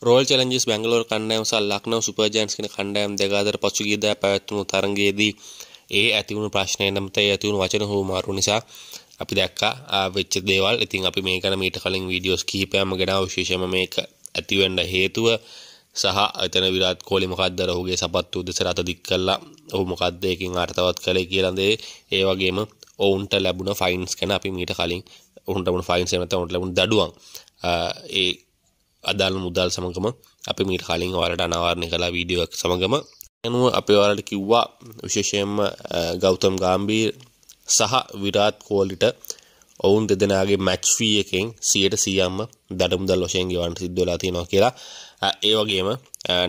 Roll challenges Bangalore කණ්ඩායම සහ ලක්නෝ super ජයන්ට්ස් කියන කණ්ඩායම් දෙක අතර පසුගියදා පැවැත්වුණු තරගයේදී ඒ ඇති වුණු ප්‍රශ්නය නම් තේ ඇති වුණු වචන හුවමාරු නිසා අපි දැක්කා වෙච්ච දේවල්. ඉතින් අපි මේක ගැන මීට කලින් වීඩියෝස් කිහිපයක්ම ගෙනා විශේෂයෙන්ම මේක ඇති වෙන්න හේතුව සහ එතන විරාට් කොහලි මොකද්ද ඔහුගේ සපත්තු දෙසට අත දික් කළා. ඔහු මොකද්ද ඒකෙන් අර්ථවත් කළේ කියලා දේ ඒ වගේම ඔවුන්ට ලැබුණ ෆයින්ස් ගැන අපි මීට කලින් ඔවුන්ට ලැබුණ ෆයින්ස් එහෙම නැත්නම් ඔවුන්ට ලැබුණ දඩුවම් ඒ අදාළ මුදල් සමගම අපි මීට කලින් ඔයාලට අනාවරණය කළා වීඩියෝ එක සමගම අනුව අපි ඔයාලට කිව්වා විශේෂයෙන්ම ගෞතම් ගාම්බීර් සහ විරාට් කෝහ්ලිට ඔවුන් දෙදෙනාගේ මැච් ෆී එකෙන් 100%ම දඩ මුදල් වශයෙන් ගෙවන්න සිද්ධ වෙලා තියෙනවා කියලා. ඒ වගේම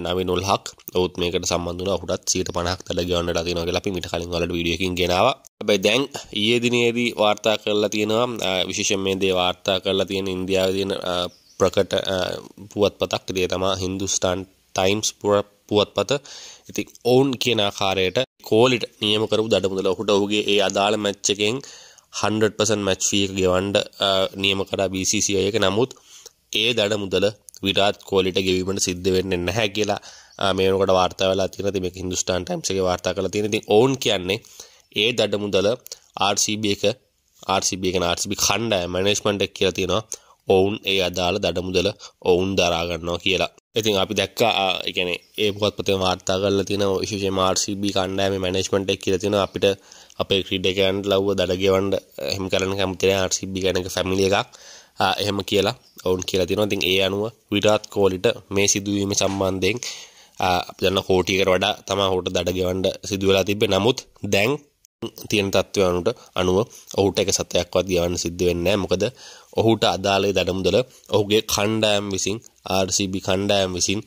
නවීන් උල්හක් ඔවුත් මේකට සම්බන්ධ වුණා. ඔහුටත් 150ක් දඩ ගෙවන්න වෙලා තියෙනවා කියලා අපි මීට කලින් ඔයාලට වීඩියෝ එකකින් ගෙනාවා. හැබැයි දැන් ඊයේ දිනේදී වාර්තා කරලා තියෙනවා විශේෂයෙන් මේ දේ වාර්තා කරලා තියෙන ඉන්දියාවේ තියෙන ප්‍රකට පුවත්පතක් ඉතිේ තමා හින්දුස්ටාන් ටයිම්ස් පුර පුවත්පත ඉති ඔවුන් කියන ආකාරයට කෝලිට නියම කරපු දඩමුදල ඔහුට ඔහුගේ ඒ අදාළ මැච් එකෙන් 100% මැච් ෆී එක ගෙවන්න නියම කරා BCCI එක නමුත් ඒ දඩමුදල විරාත් කෝලිට ගෙවීමට සිද්ධ වෙන්නේ නැහැ කියලා මේ වෙනකොට වාර්තා වෙලා තියෙනවා. ඉතින් මේක Hindustan Times එකේ වාර්තා කරලා තියෙනවා. ඉතින් ඔවුන් කියන්නේ ඒ දඩමුදල RCB එක RCB එක RCB කණ්ඩායම මැනේජ්මන්ට් එක කියලා තියෙනවා. ඔවුන් ඒ අදාළ දඩමුදල ඔවුන් දරාගන්නවා කියලා ඉතින් අපි දැක්ක එකන ඒ පොත්පතේ වාර්තා කරල තින විශෂ මාර්සිබ කණ්ඩෑම මනස්මට එක් කියලතින අපිට අපේ ක්‍රීඩකයන්ට ලව්ව දඩගවන්ඩ හෙම කරන කැමතින ආර්සිබි ගැනක ෆැමිලිය එකක් එහෙම කියලා ඔවුන් කියලා තින තින් ඒ අනුව විටාත් කෝලිට මේ සිදුවීම සම්බන්ධයෙන් අප දන්න කෝටිකර වඩා තමා හෝට දඩගවන්ඩ සිදුවලා තිබේ නමුත් දැන් තියෙන තත්ත්වයනුට අනුව ඔහුට එක සතයක්වත් ගවන්න සිද්ධ වෙන්න මොකද ඔහුට අදාළේ දඩමුදල ඔහුගේ කණ්ඩෑම් විසින් RCB කණ්ඩෑම් විසින්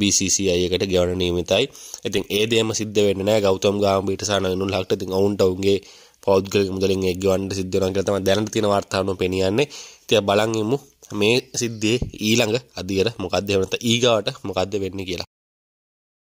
BCCI එකට ගෙවන නියමිතයි. ඉතින් ඒ දෙයම සිද්ධ වෙන්නේ නැහැ ගෞතම් ගාම්බීට සහ නලිනුල් හක්ට. ඉතින් ඔවුන්ට ඔවුන්ගේ පෞද්ගලික මුදලින් ඒ ගෙවන්න සිද්ධ වෙනවා කියලා තමයි දැනට තියෙන වර්තාවනම පෙනියන්නේ. ඉතින් බලන් ඉමු මේ සිද්ධියේ ඊළඟ අදියර මොකද්ද එහෙම නැත්නම් ඊගාවට මොකද්ද වෙන්නේ කියලා.